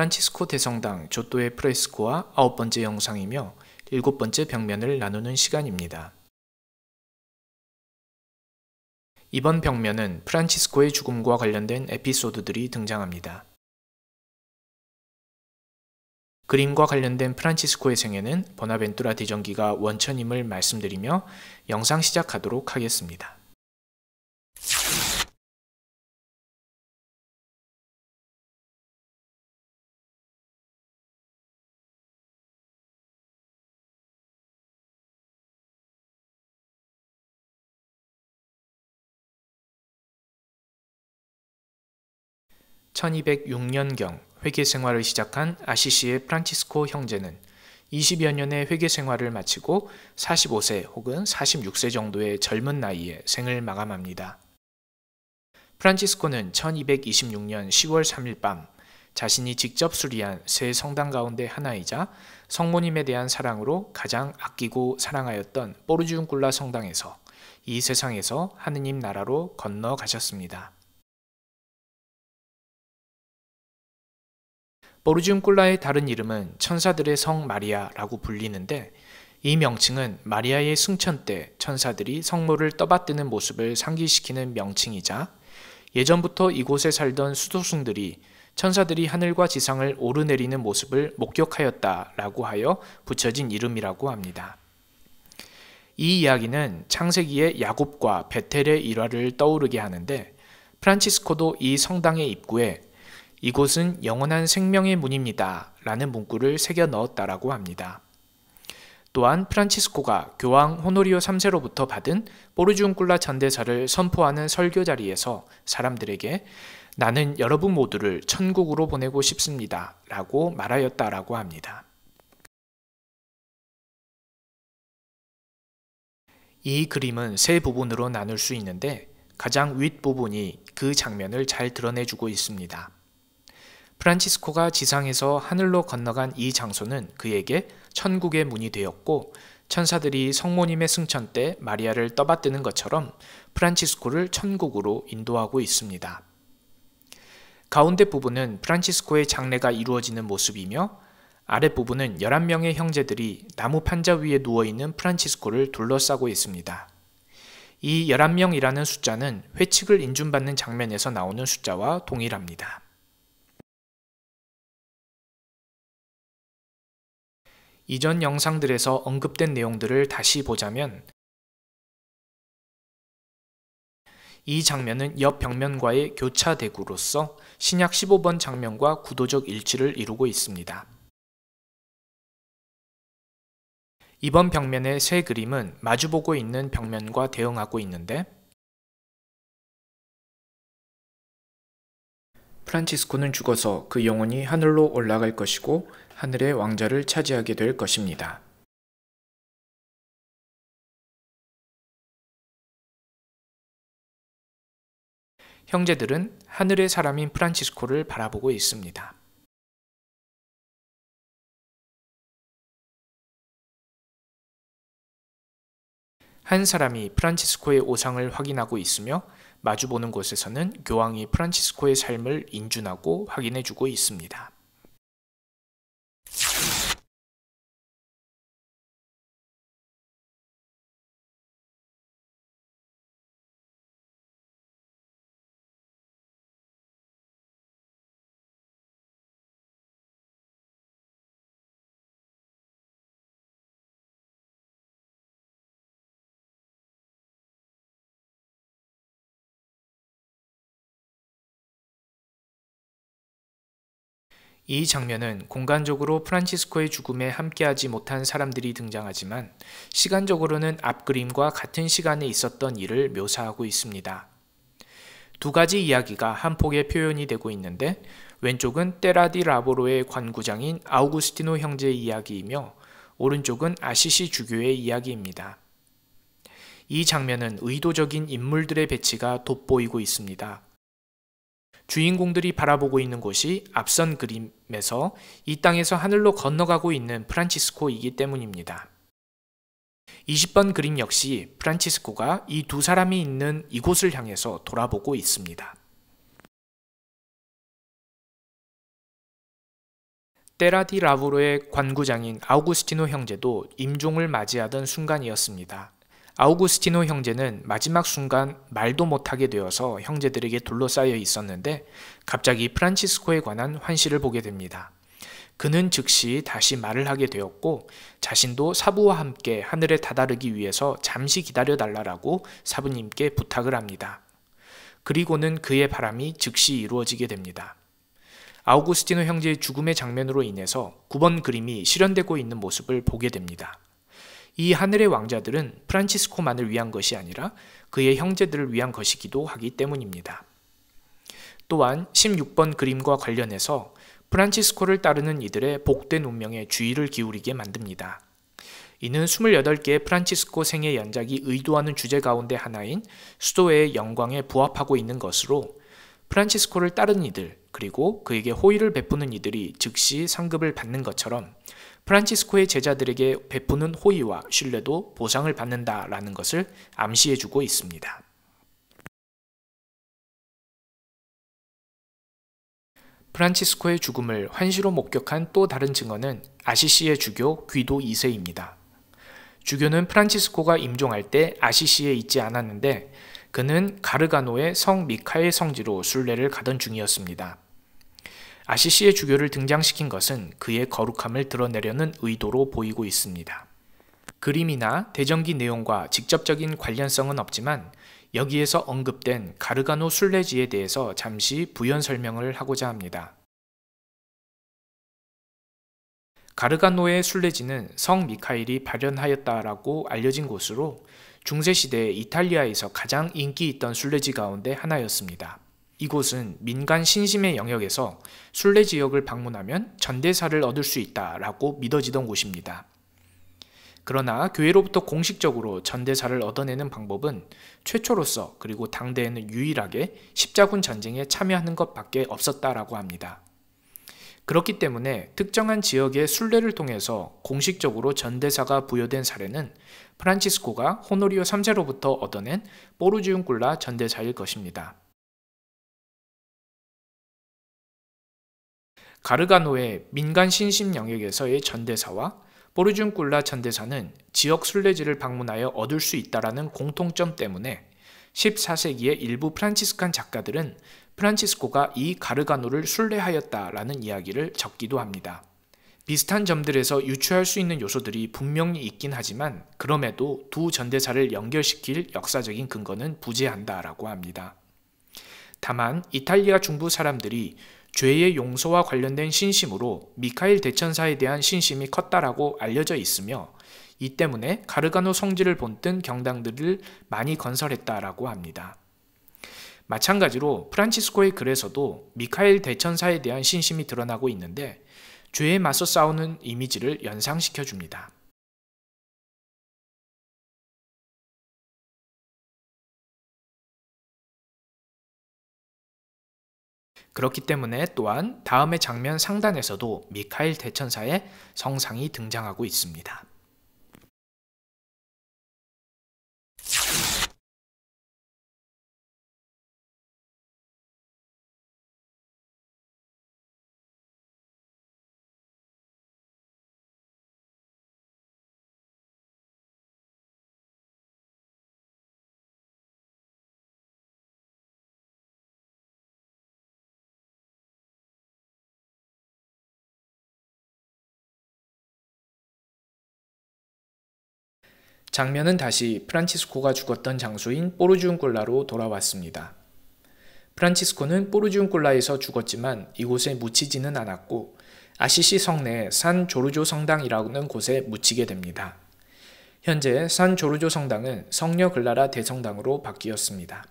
프란치스코 대성당 조또의 프레스코와 아홉 번째 영상이며 일곱 번째 벽면을 나누는 시간입니다. 이번 벽면은 프란치스코의 죽음과 관련된 에피소드들이 등장합니다. 그림과 관련된 프란치스코의 생애는 버나벤투라 대전기가 원천임을 말씀드리며 영상 시작하도록 하겠습니다. 1206년경 회계 생활을 시작한 아시시의 프란치스코 형제는 20여 년의 회계 생활을 마치고 45세 혹은 46세 정도의 젊은 나이에 생을 마감합니다. 프란치스코는 1226년 10월 3일 밤 자신이 직접 수리한 세 성당 가운데 하나이자 성모님에 대한 사랑으로 가장 아끼고 사랑하였던 뽀르지움굴라 성당에서 이 세상에서 하느님 나라로 건너가셨습니다. 보르지움꿀라의 다른 이름은 천사들의 성 마리아라고 불리는데 이 명칭은 마리아의 승천 때 천사들이 성모를 떠받드는 모습을 상기시키는 명칭이자 예전부터 이곳에 살던 수도승들이 천사들이 하늘과 지상을 오르내리는 모습을 목격하였다라고 하여 붙여진 이름이라고 합니다. 이 이야기는 창세기의 야곱과 베텔의 일화를 떠오르게 하는데 프란치스코도 이 성당의 입구에 이곳은 영원한 생명의 문입니다. 라는 문구를 새겨 넣었다라고 합니다. 또한 프란치스코가 교황 호노리오 3세로부터 받은 보르지온꿀라 전대사를 선포하는 설교 자리에서 사람들에게 나는 여러분 모두를 천국으로 보내고 싶습니다. 라고 말하였다라고 합니다. 이 그림은 세 부분으로 나눌 수 있는데 가장 윗부분이 그 장면을 잘 드러내주고 있습니다. 프란치스코가 지상에서 하늘로 건너간 이 장소는 그에게 천국의 문이 되었고 천사들이 성모님의 승천 때 마리아를 떠받드는 것처럼 프란치스코를 천국으로 인도하고 있습니다. 가운데 부분은 프란치스코의 장례가 이루어지는 모습이며 아랫부분은 11명의 형제들이 나무 판자 위에 누워있는 프란치스코를 둘러싸고 있습니다. 이 11명이라는 숫자는 회칙을 인준받는 장면에서 나오는 숫자와 동일합니다. 이전 영상들에서 언급된 내용들을 다시 보자면 이 장면은 옆 벽면과의 교차 대구로서 신약 15번 장면과 구도적 일치를 이루고 있습니다. 이번 벽면의 새 그림은 마주보고 있는 벽면과 대응하고 있는데 프란치스코는 죽어서 그 영혼이 하늘로 올라갈 것이고 하늘의 왕자를 차지하게 될 것입니다. 형제들은 하늘의 사람인 프란치스코를 바라보고 있습니다. 한 사람이 프란치스코의 오상을 확인하고 있으며 마주보는 곳에서는 교황이 프란치스코의 삶을 인준하고 확인해주고 있습니다. 이 장면은 공간적으로 프란치스코의 죽음에 함께하지 못한 사람들이 등장하지만 시간적으로는 앞 그림과 같은 시간에 있었던 일을 묘사하고 있습니다. 두 가지 이야기가 한 폭의 표현이 되고 있는데 왼쪽은 테라디 라보로의 관구장인 아우구스티노 형제의 이야기이며 오른쪽은 아시시 주교의 이야기입니다. 이 장면은 의도적인 인물들의 배치가 돋보이고 있습니다. 주인공들이 바라보고 있는 곳이 앞선 그림에서 이 땅에서 하늘로 건너가고 있는 프란치스코이기 때문입니다. 20번 그림 역시 프란치스코가 이 두 사람이 있는 이곳을 향해서 돌아보고 있습니다. 테라디 라브로의 관구장인 아우구스티노 형제도 임종을 맞이하던 순간이었습니다. 아우구스티노 형제는 마지막 순간 말도 못하게 되어서 형제들에게 둘러싸여 있었는데 갑자기 프란치스코에 관한 환시를 보게 됩니다. 그는 즉시 다시 말을 하게 되었고 자신도 사부와 함께 하늘에 다다르기 위해서 잠시 기다려 달라라고 사부님께 부탁을 합니다. 그리고는 그의 바람이 즉시 이루어지게 됩니다. 아우구스티노 형제의 죽음의 장면으로 인해서 9번 그림이 실현되고 있는 모습을 보게 됩니다. 이 하늘의 왕자들은 프란치스코만을 위한 것이 아니라 그의 형제들을 위한 것이기도 하기 때문입니다. 또한 16번 그림과 관련해서 프란치스코를 따르는 이들의 복된 운명에 주의를 기울이게 만듭니다. 이는 28개의 프란치스코 생애 연작이 의도하는 주제 가운데 하나인 수도의 영광에 부합하고 있는 것으로 프란치스코를 따른 이들 그리고 그에게 호의를 베푸는 이들이 즉시 상급을 받는 것처럼 프란치스코의 제자들에게 베푸는 호의와 신뢰도 보상을 받는다라는 것을 암시해주고 있습니다. 프란치스코의 죽음을 환시로 목격한 또 다른 증언은 아시시의 주교 귀도 2세입니다. 주교는 프란치스코가 임종할 때 아시시에 있지 않았는데 그는 가르가노의 성 미카의 성지로 순례를 가던 중이었습니다. 아시시의 주교를 등장시킨 것은 그의 거룩함을 드러내려는 의도로 보이고 있습니다. 그림이나 대전기 내용과 직접적인 관련성은 없지만 여기에서 언급된 가르가노 순례지에 대해서 잠시 부연 설명을 하고자 합니다. 가르가노의 순례지는 성 미카일이 발현하였다라고 알려진 곳으로 중세시대 이탈리아에서 가장 인기 있던 순례지 가운데 하나였습니다. 이곳은 민간 신심의 영역에서 순례 지역을 방문하면 전대사를 얻을 수 있다라고 믿어지던 곳입니다. 그러나 교회로부터 공식적으로 전대사를 얻어내는 방법은 최초로서 그리고 당대에는 유일하게 십자군 전쟁에 참여하는 것밖에 없었다라고 합니다. 그렇기 때문에 특정한 지역의 순례를 통해서 공식적으로 전대사가 부여된 사례는 프란치스코가 호노리오 3세로부터 얻어낸 보르지움꿀라 전대사일 것입니다. 가르가노의 민간 신심 영역에서의 전대사와 보르준꿀라 전대사는 지역 순례지를 방문하여 얻을 수 있다라는 공통점 때문에 14세기의 일부 프란치스칸 작가들은 프란치스코가 이 가르가노를 순례하였다라는 이야기를 적기도 합니다. 비슷한 점들에서 유추할 수 있는 요소들이 분명히 있긴 하지만 그럼에도 두 전대사를 연결시킬 역사적인 근거는 부재한다라고 합니다. 다만 이탈리아 중부 사람들이 죄의 용서와 관련된 신심으로 미카엘 대천사에 대한 신심이 컸다라고 알려져 있으며 이 때문에 가르가노 성지를 본뜬 경당들을 많이 건설했다라고 합니다. 마찬가지로 프란치스코의 글에서도 미카엘 대천사에 대한 신심이 드러나고 있는데 죄에 맞서 싸우는 이미지를 연상시켜 줍니다. 그렇기 때문에 또한 다음의 장면 상단에서도 미카엘 대천사의 성상이 등장하고 있습니다. 장면은 다시 프란치스코가 죽었던 장소인 뽀르지운꿀라로 돌아왔습니다. 프란치스코는 뽀르지운꿀라에서 죽었지만 이곳에 묻히지는 않았고 아시시 성내 산 조르조 성당이라는 곳에 묻히게 됩니다. 현재 산 조르조 성당은 성녀 글라라 대성당으로 바뀌었습니다.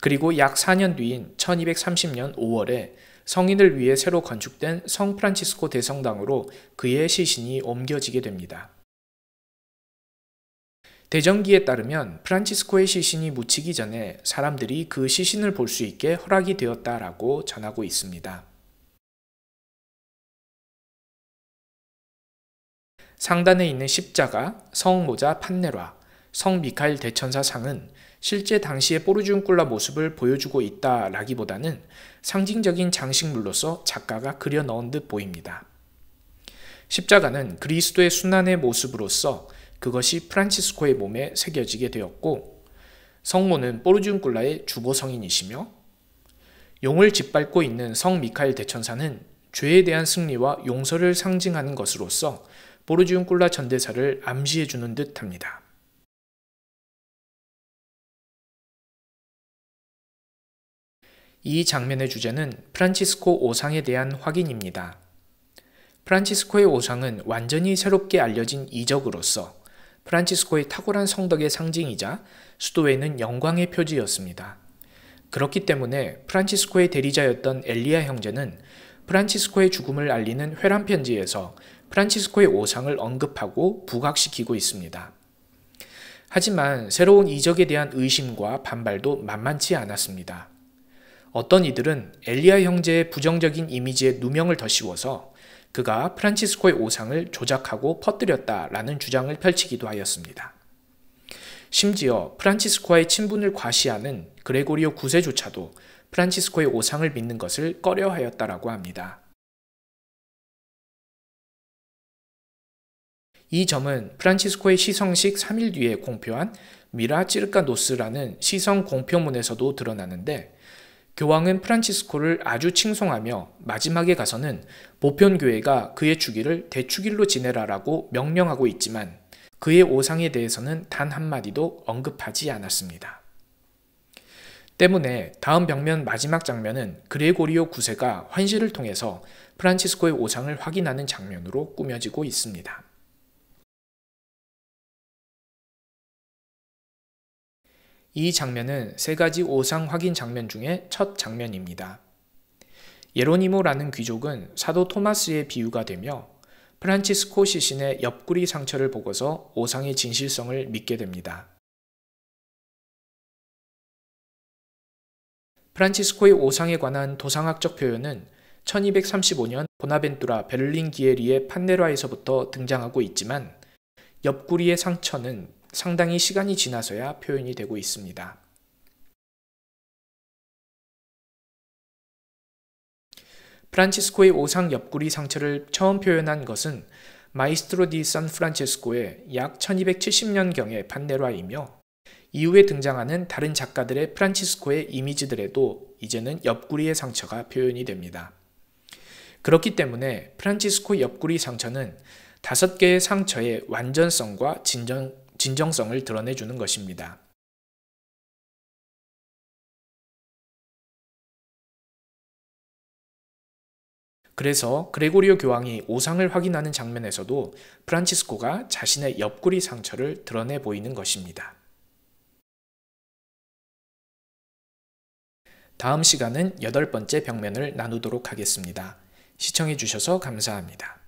그리고 약 4년 뒤인 1230년 5월에 성인을 위해 새로 건축된 성 프란치스코 대성당으로 그의 시신이 옮겨지게 됩니다. 대전기에 따르면 프란치스코의 시신이 묻히기 전에 사람들이 그 시신을 볼 수 있게 허락이 되었다라고 전하고 있습니다. 상단에 있는 십자가, 성모자 판네라, 성 미카엘 대천사상은 실제 당시의 뽀르지움꿀라 모습을 보여주고 있다라기보다는 상징적인 장식물로서 작가가 그려 넣은 듯 보입니다. 십자가는 그리스도의 순환의 모습으로서 그것이 프란치스코의 몸에 새겨지게 되었고 성모는 뽀르지움굴라의 주보 성인이시며 용을 짓밟고 있는 성 미카엘 대천사는 죄에 대한 승리와 용서를 상징하는 것으로서 보르지움꿀라 전대사를 암시해 주는 듯합니다. 이 장면의 주제는 프란치스코 오상에 대한 확인입니다. 프란치스코의 오상은 완전히 새롭게 알려진 이적으로서 프란치스코의 탁월한 성덕의 상징이자 수도에는 영광의 표지였습니다. 그렇기 때문에 프란치스코의 대리자였던 엘리아 형제는 프란치스코의 죽음을 알리는 회람 편지에서 프란치스코의 오상을 언급하고 부각시키고 있습니다. 하지만 새로운 이적에 대한 의심과 반발도 만만치 않았습니다. 어떤 이들은 엘리아 형제의 부정적인 이미지에 누명을 덧씌워서 그가 프란치스코의 오상을 조작하고 퍼뜨렸다라는 주장을 펼치기도 하였습니다. 심지어 프란치스코와의 친분을 과시하는 그레고리오 9세조차도 프란치스코의 오상을 믿는 것을 꺼려하였다라고 합니다. 이 점은 프란치스코의 시성식 3일 뒤에 공표한 미라 찌르카노스라는 시성 공표문에서도 드러나는데 교황은 프란치스코를 아주 칭송하며 마지막에 가서는 보편교회가 그의 주기를 대축일로 지내라라고 명령하고 있지만 그의 오상에 대해서는 단 한마디도 언급하지 않았습니다. 때문에 다음 벽면 마지막 장면은 그레고리오 9세가 환시를 통해서 프란치스코의 오상을 확인하는 장면으로 꾸며지고 있습니다. 이 장면은 세 가지 오상 확인 장면 중에 첫 장면입니다. 예로니모라는 귀족은 사도 토마스의 비유가 되며 프란치스코 시신의 옆구리 상처를 보고서 오상의 진실성을 믿게 됩니다. 프란치스코의 오상에 관한 도상학적 표현은 1235년 보나벤투라 베를린 기에리의 판네라에서부터 등장하고 있지만 옆구리의 상처는 상당히 시간이 지나서야 표현이 되고 있습니다. 프란치스코의 오상 옆구리 상처를 처음 표현한 것은 마이스트로 디 산프란치스코의 약 1270년경의 판넬화이며 이후에 등장하는 다른 작가들의 프란치스코의 이미지들에도 이제는 옆구리의 상처가 표현이 됩니다. 그렇기 때문에 프란치스코 옆구리 상처는 다섯 개의 상처의 완전성과 진정, 진정성을 드러내주는 것입니다. 그래서 그레고리오 교황이 오상을 확인하는 장면에서도 프란치스코가 자신의 옆구리 상처를 드러내 보이는 것입니다. 다음 시간은 여덟 번째 병면을 나누도록 하겠습니다. 시청해 주셔서 감사합니다.